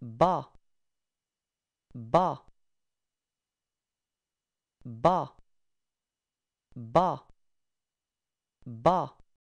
ba ba ba ba ba